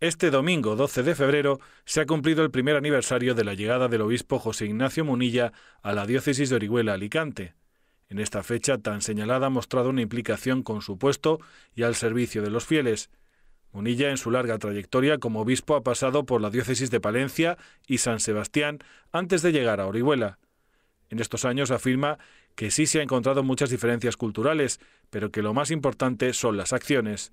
Este domingo 12 de febrero se ha cumplido el primer aniversario de la llegada del obispo José Ignacio Munilla a la diócesis de Orihuela Alicante. En esta fecha tan señalada ha mostrado una implicación con su puesto y al servicio de los fieles. Munilla, en su larga trayectoria como obispo, ha pasado por la diócesis de Palencia y San Sebastián antes de llegar a Orihuela. En estos años afirma que sí se ha encontrado muchas diferencias culturales, pero que lo más importante son las acciones.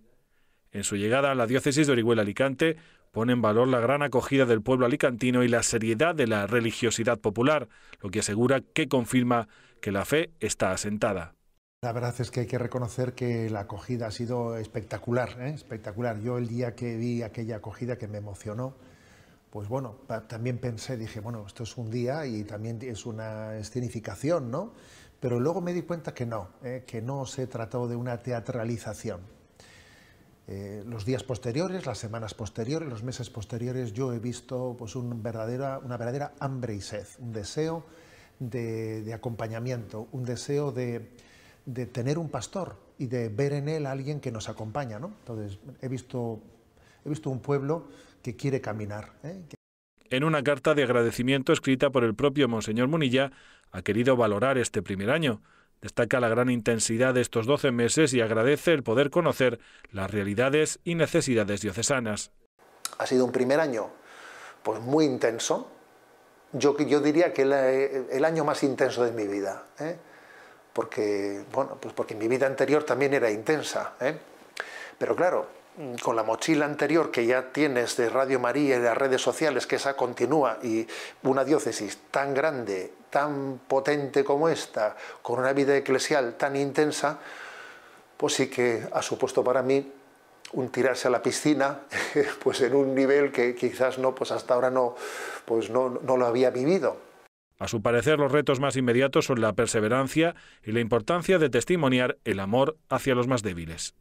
En su llegada a la diócesis de Orihuela-Alicante, pone en valor la gran acogida del pueblo alicantino y la seriedad de la religiosidad popular, lo que asegura que confirma que la fe está asentada. La verdad es que hay que reconocer que la acogida ha sido espectacular, ¿eh? espectacular. Yo el día que vi aquella acogida que me emocionó, pues bueno, también pensé, dije, bueno, esto es un día y también es una escenificación, ¿no? Pero luego me di cuenta que no, ¿eh? que no se trató de una teatralización, eh, los días posteriores, las semanas posteriores, los meses posteriores, yo he visto pues, verdadera, una verdadera hambre y sed, un deseo de, acompañamiento, un deseo de, tener un pastor y de ver en él a alguien que nos acompaña. ¿no? Entonces, he visto, he visto un pueblo que quiere caminar. ¿eh? En una carta de agradecimiento escrita por el propio Monseñor Munilla, ha querido valorar este primer año Destaca la gran intensidad de estos 12 meses y agradece el poder conocer las realidades y necesidades diocesanas. Ha sido un primer año pues muy intenso. Yo, yo diría que eh, el, año más intenso de mi vida, ¿eh? porque, bueno, pues porque mi vida anterior también era intensa. ¿eh? Pero claro, Mm, con la mochila anterior que ya tienes de Radio María y de las redes sociales, que esa continúa, y una diócesis tan grande, tan potente como esta, con una vida eclesial tan intensa, pues sí que ha supuesto para mí un tirarse a la piscina, pues en un nivel que quizás no, pues hasta ahora no, pues no lo había vivido. A su parecer, los retos más inmediatos son la perseverancia y la importancia de testimoniar el amor hacia los más débiles.